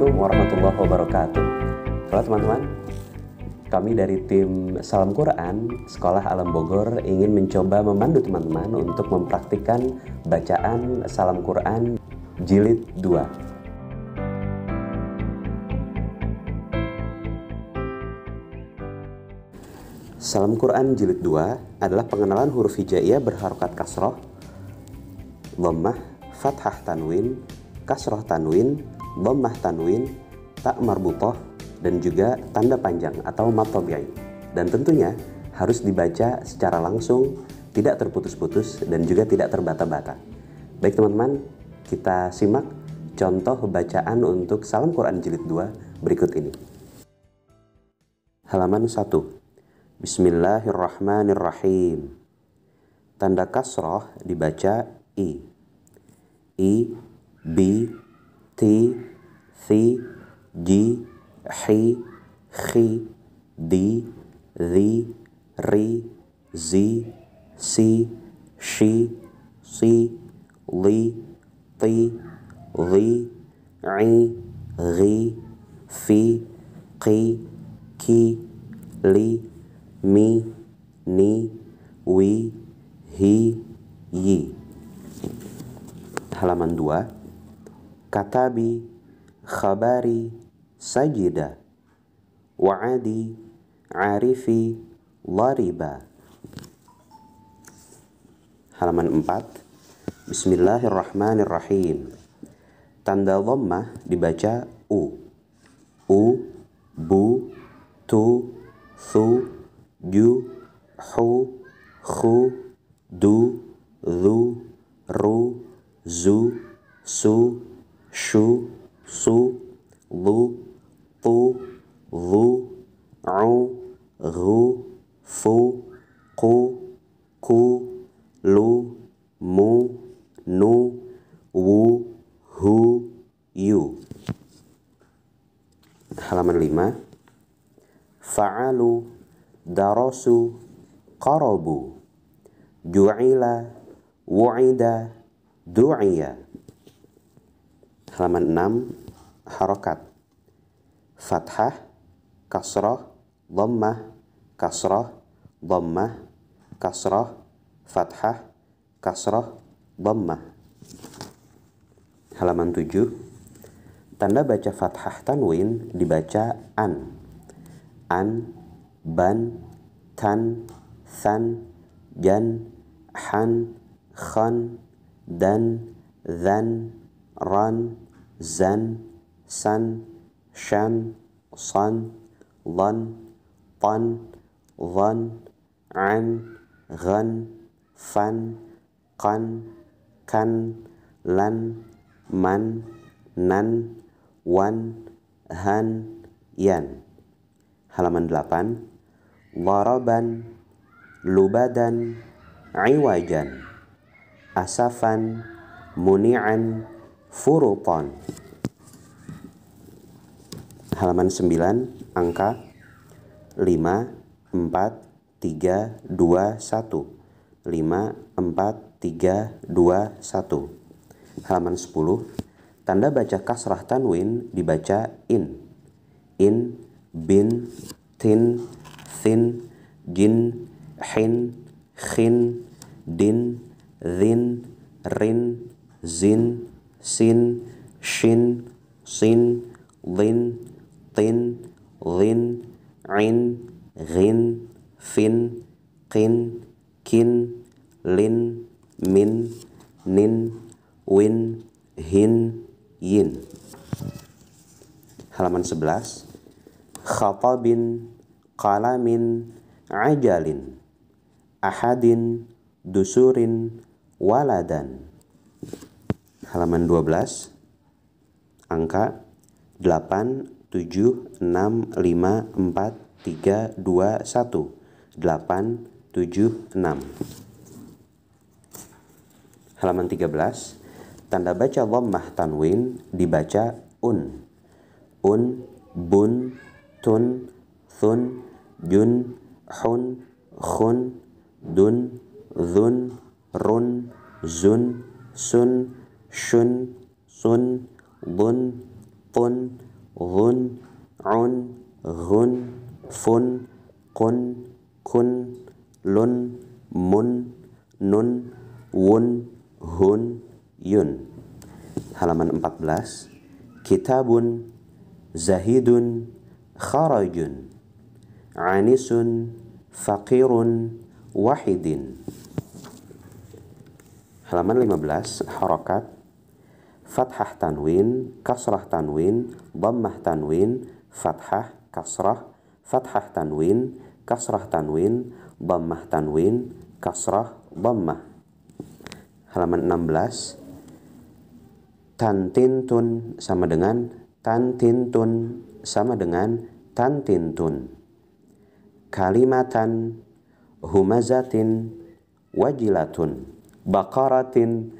Assalamualaikum warahmatullahi wabarakatuh. Halo teman-teman, kami dari tim Salam Quran Sekolah Alam Bogor ingin mencoba memandu teman-teman untuk mempraktikkan bacaan Salam Quran Jilid 2 Salam Quran Jilid 2 adalah pengenalan huruf hijaiyah berharokat kasroh, lemah, fathah tanwin, kasroh tanwin, dhammah tanwin, tak marbutoh, dan juga tanda panjang atau matobiai. Dan tentunya harus dibaca secara langsung, tidak terputus-putus, dan juga tidak terbata-bata. Baik teman-teman, kita simak contoh bacaan untuk Salam Quran Jilid 2 berikut ini. Halaman 1. Bismillahirrahmanirrahim. Tanda kasroh dibaca i. I, b, t, C, g, h, h, d, z, r, z, c, shi, c, l, t, li, i, G, f, q, ki, li, mi, ni, W, hi, yi. Halaman dua katabi, khabari, sajida, wa'adi, arifi, lariba. Halaman 4. Bismillahirrahmanirrahim. Tanda dhammah dibaca u. U, bu, tu, su, ju, hu, khu, du, lu, ru, zu, su, shu, su, lu, tu, lu, u, ru, fu, ku, ku, lu, mu, nu, wu, hu, yu. Halaman lima Fa'alu, darosu qarabu, ju'ila, wu'ida, du'iya halaman 6 harokat fathah kasroh dhammah kasroh dhammah kasroh fathah kasroh dhammah halaman 7 tanda baca fathah tanwin dibaca an an ban tan san jan han khan dan dan ran zan, san, shan, san, lan, tan, zan, an, ghan, fan, kan, kan, lan, man, nan, wan, han, yan. Halaman 8. Laraban, lubadan, iwajan, asafan, muni'an, furuqan halaman 9 angka 5 4 3 2 1 5 4 3 2 1 halaman 10 tanda baca kasrah tanwin dibaca in in bin tin thin jin hin khin din dhin rin zin sin, shin, sin, lin, tin, lin, ain, rin, fin, kin, kin, lin, min, nin, win, hin, yin. Halaman 11. Khatabin, qalamin, ajalin, ahadin, dusurin, waladan halaman 12 angka 8 7 6 5 4 3 2 1 8 7 6 halaman 13 tanda baca dhammah tanwin dibaca un un bun tun thun jun hun khun dun dhun run zun sun shun, sun, bun, pun, hun, un, hun, fun, kun, kun, lun, mun, nun, wun, hun, yun. Halaman 14. Kitabun, zahidun, kharajun, anisun, faqirun, wahidin. Halaman 15, harokat fathah tanwin, kasrah tanwin, dhammah tanwin, fathah, kasrah, fathah tanwin, kasrah tanwin, dhammah tanwin, kasrah, dhammah. Halaman 16. Tantintun sama dengan tantintun sama dengan tantintun. Kalimatan humazatin wajilatun baqaratin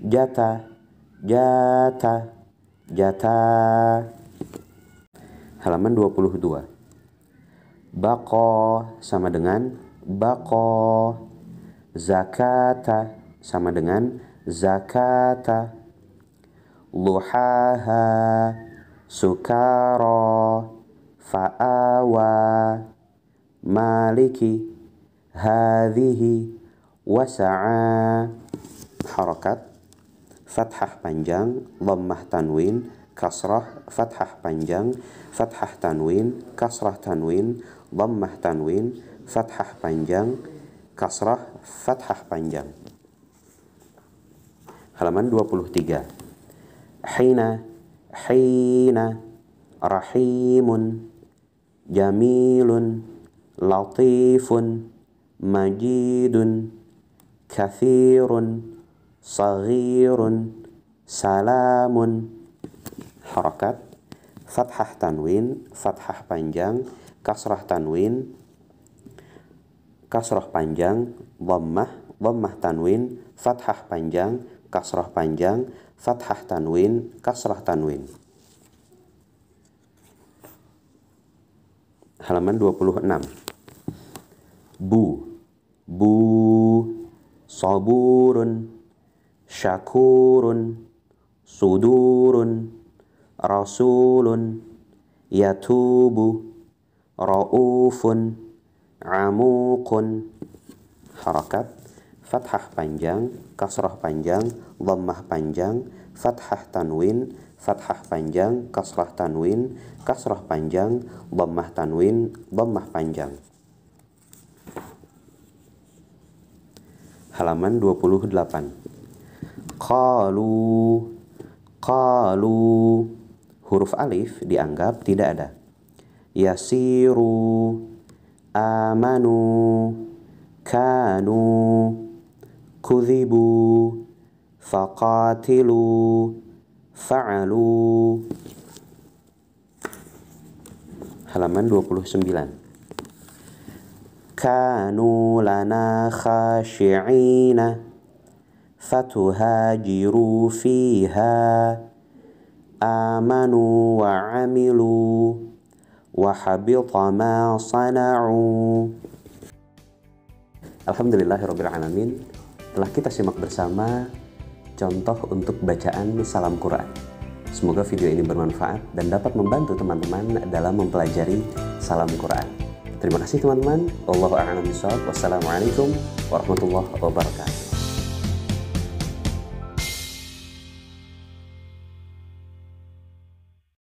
jata jata jata halaman 22 bako sama dengan bako zakata sama dengan zakata luhaha sukara fa'awa maliki hadhihi wasa'a harakat fathah panjang, dhammah tanwin, kasrah, fathah panjang, fathah tanwin, kasrah tanwin, dhammah tanwin, fathah panjang, kasrah, fathah panjang. Halaman 23. Hina, hina, rahimun, jamilun, latifun, majidun, kathirun, Saghirun Salamun Harakat Fathah tanwin Fathah panjang Kasrah tanwin Kasrah panjang Dhammah Dhammah tanwin Fathah panjang Kasrah panjang Fathah tanwin Kasrah tanwin Halaman 26 Bu Bu Saburun syakurun, sudurun, rasulun, yatubu, raufun, amukun. Harakat, fathah panjang, kasrah panjang, dhammah panjang, fathah tanwin, fathah panjang, kasrah tanwin, kasrah panjang, dhammah tanwin, dhammah panjang. Halaman 28 qalu qalu huruf alif dianggap tidak ada yasiru amanu kanu kudhibu faqatilu fa'alu halaman 29 kanu lana khashi'ina فتهاجروا فيها آمنوا وعملوا وحبط ما صنعوا Alhamdulillahirrabbilalamin Telah kita simak bersama contoh untuk bacaan salam Quran Semoga video ini bermanfaat dan dapat membantu teman-teman dalam mempelajari salam Quran Terima kasih teman-teman Wassalamualaikum warahmatullahi wabarakatuh